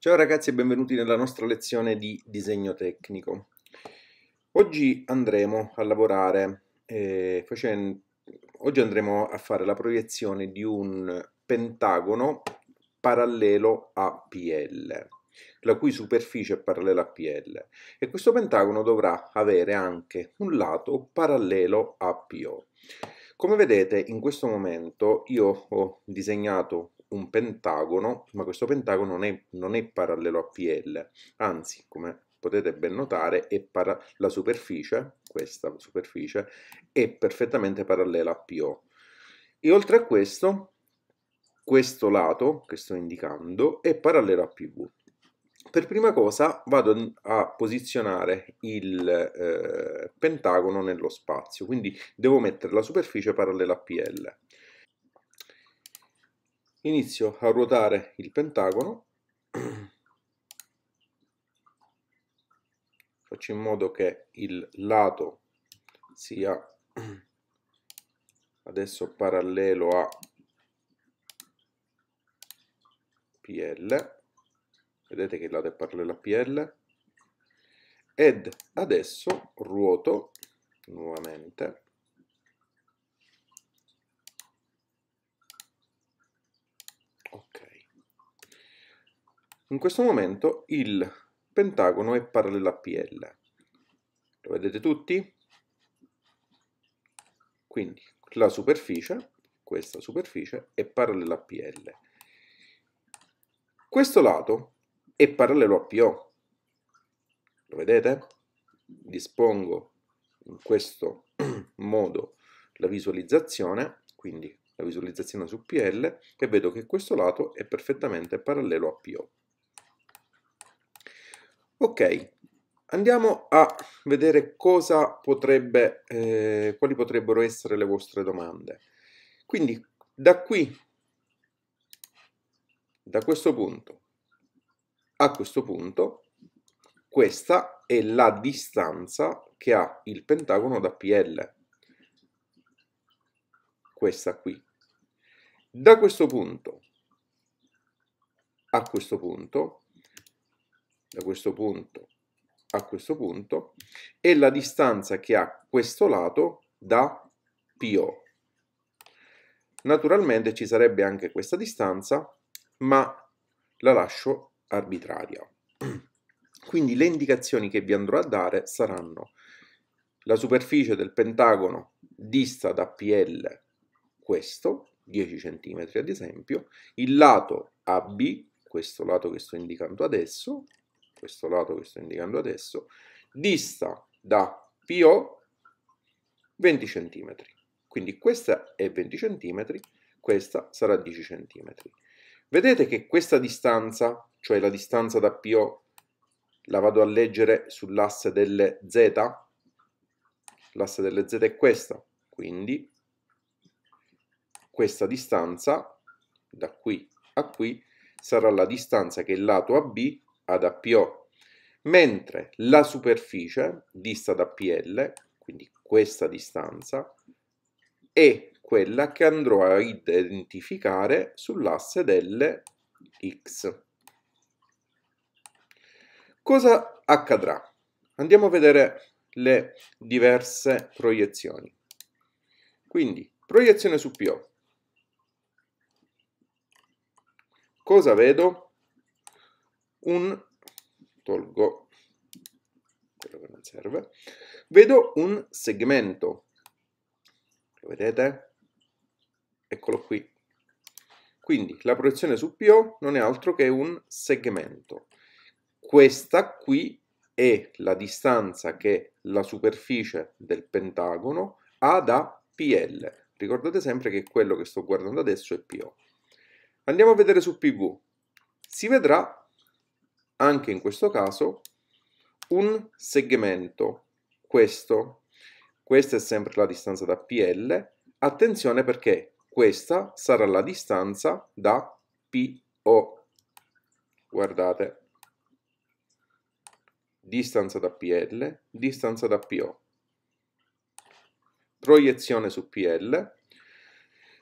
Ciao ragazzi e benvenuti nella nostra lezione di disegno tecnico. Oggi andremo a lavorare, eh, facendo, oggi andremo a fare la proiezione di un pentagono parallelo a PL, la cui superficie è parallela a PL e questo pentagono dovrà avere anche un lato parallelo a PO. Come vedete in questo momento io ho disegnato un pentagono, ma questo pentagono non è, non è parallelo a PL, anzi, come potete ben notare, para, la superficie, questa superficie, è perfettamente parallela a PO. E oltre a questo, questo lato che sto indicando è parallelo a PV. Per prima cosa vado a posizionare il eh, pentagono nello spazio, quindi devo mettere la superficie parallela a PL inizio a ruotare il pentagono faccio in modo che il lato sia adesso parallelo a PL vedete che il lato è parallelo a PL ed adesso ruoto nuovamente In questo momento il pentagono è parallelo a PL. Lo vedete tutti? Quindi la superficie, questa superficie, è parallela a PL. Questo lato è parallelo a PO. Lo vedete? Dispongo in questo modo la visualizzazione, quindi la visualizzazione su PL, e vedo che questo lato è perfettamente parallelo a PO. Ok, andiamo a vedere cosa potrebbe, eh, quali potrebbero essere le vostre domande. Quindi da qui, da questo punto a questo punto, questa è la distanza che ha il pentagono da PL. Questa qui. Da questo punto a questo punto da questo punto a questo punto e la distanza che ha questo lato da PO. Naturalmente ci sarebbe anche questa distanza, ma la lascio arbitraria. Quindi le indicazioni che vi andrò a dare saranno la superficie del pentagono dista da PL questo, 10 cm ad esempio, il lato AB, questo lato che sto indicando adesso, questo lato che sto indicando adesso, dista da PO 20 cm. Quindi questa è 20 cm, questa sarà 10 cm. Vedete che questa distanza, cioè la distanza da PO, la vado a leggere sull'asse delle Z? L'asse delle Z è questa, quindi questa distanza da qui a qui sarà la distanza che il lato AB ad APO, mentre la superficie dista da PL, quindi questa distanza, è quella che andrò a identificare sull'asse delle x. Cosa accadrà? Andiamo a vedere le diverse proiezioni. Quindi, proiezione su PO. Cosa vedo? un, tolgo quello che non serve, vedo un segmento, lo vedete? Eccolo qui. Quindi la proiezione su PO non è altro che un segmento. Questa qui è la distanza che la superficie del pentagono ha da PL. Ricordate sempre che quello che sto guardando adesso è PO. Andiamo a vedere su PV. Si vedrà anche in questo caso un segmento, questo. Questa è sempre la distanza da PL. Attenzione perché questa sarà la distanza da PO. Guardate. Distanza da PL, distanza da PO. Proiezione su PL.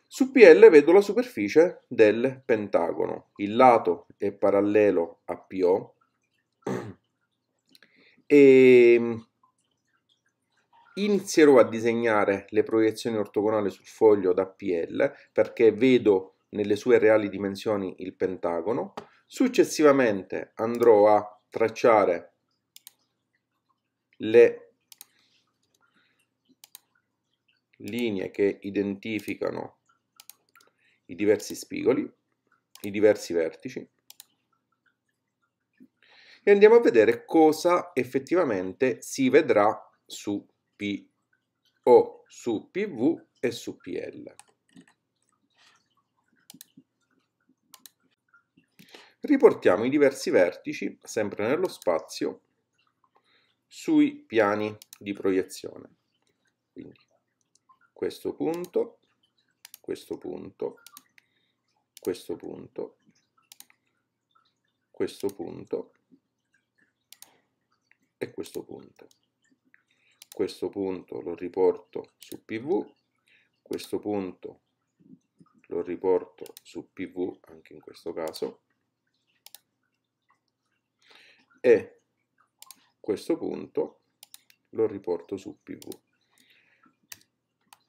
Su PL vedo la superficie del pentagono. Il lato è parallelo a PO e ehm, inizierò a disegnare le proiezioni ortogonali sul foglio da PL perché vedo nelle sue reali dimensioni il pentagono. Successivamente andrò a tracciare le linee che identificano i diversi spigoli, i diversi vertici e andiamo a vedere cosa effettivamente si vedrà su PO, su PV e su PL. Riportiamo i diversi vertici, sempre nello spazio, sui piani di proiezione. Quindi questo punto, questo punto, questo punto, questo punto e questo punto. Questo punto lo riporto su PV, questo punto lo riporto su PV anche in questo caso e questo punto lo riporto su PV.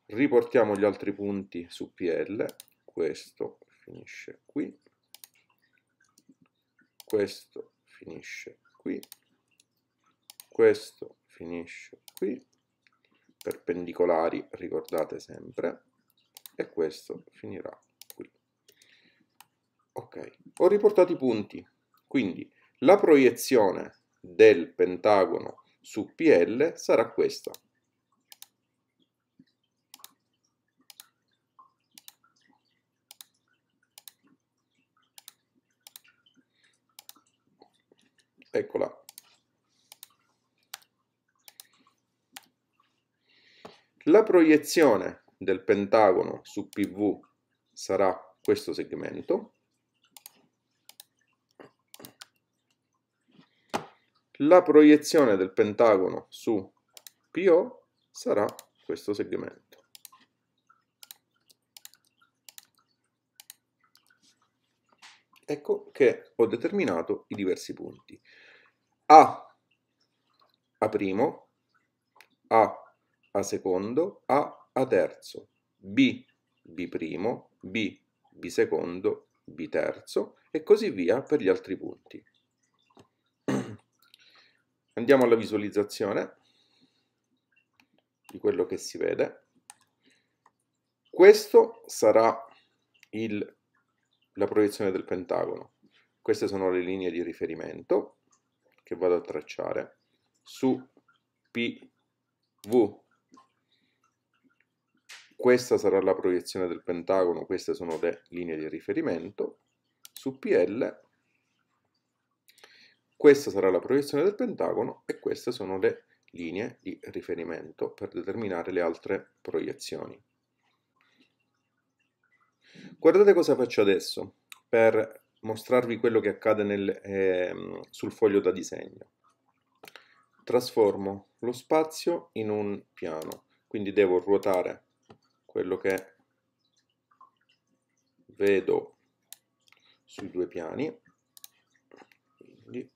Riportiamo gli altri punti su PL, questo finisce qui, questo finisce qui questo finisce qui, perpendicolari ricordate sempre, e questo finirà qui. Ok, ho riportato i punti, quindi la proiezione del pentagono su PL sarà questa. Eccola La proiezione del pentagono su PV sarà questo segmento. La proiezione del pentagono su PO sarà questo segmento. Ecco che ho determinato i diversi punti. A, A', A', a secondo, A a terzo, B B primo, B B secondo, B terzo e così via per gli altri punti. Andiamo alla visualizzazione di quello che si vede. Questo sarà il, la proiezione del pentagono. Queste sono le linee di riferimento che vado a tracciare su PV questa sarà la proiezione del pentagono, queste sono le linee di riferimento, su PL, questa sarà la proiezione del pentagono e queste sono le linee di riferimento per determinare le altre proiezioni. Guardate cosa faccio adesso per mostrarvi quello che accade nel, eh, sul foglio da disegno. Trasformo lo spazio in un piano, quindi devo ruotare quello che vedo sui due piani quindi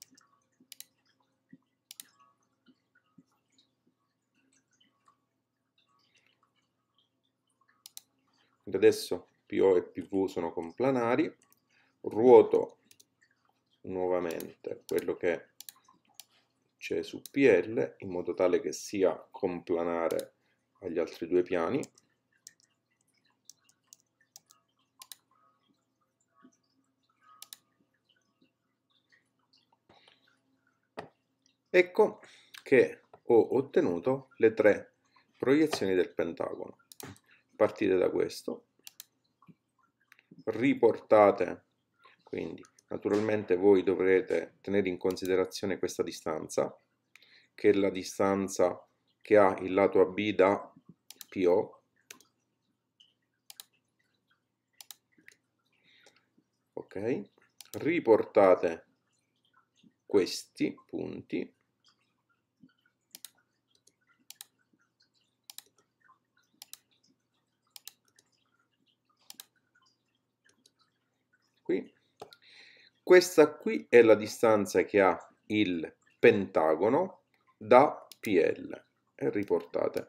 adesso PO e PV sono complanari ruoto nuovamente quello che c'è su PL in modo tale che sia complanare agli altri due piani Ecco che ho ottenuto le tre proiezioni del pentagono. Partite da questo, riportate, quindi naturalmente voi dovrete tenere in considerazione questa distanza, che è la distanza che ha il lato AB da PO, ok? Riportate questi punti Questa qui è la distanza che ha il pentagono da PL. E riportate.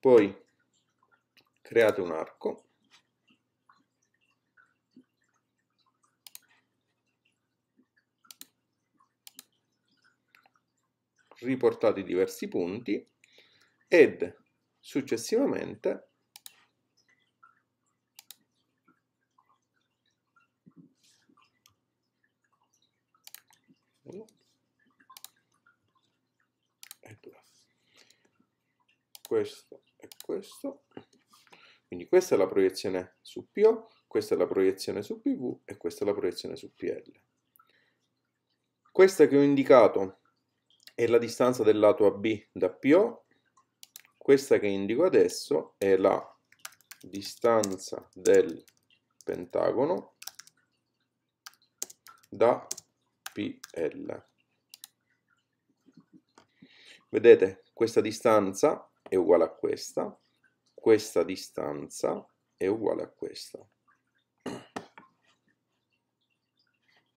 Poi create un arco riportati diversi punti ed successivamente ecco questo e questo quindi questa è la proiezione su PO questa è la proiezione su PV e questa è la proiezione su PL questa che ho indicato è la distanza del lato AB da PO, questa che indico adesso è la distanza del pentagono da PL. Vedete, questa distanza è uguale a questa, questa distanza è uguale a questa.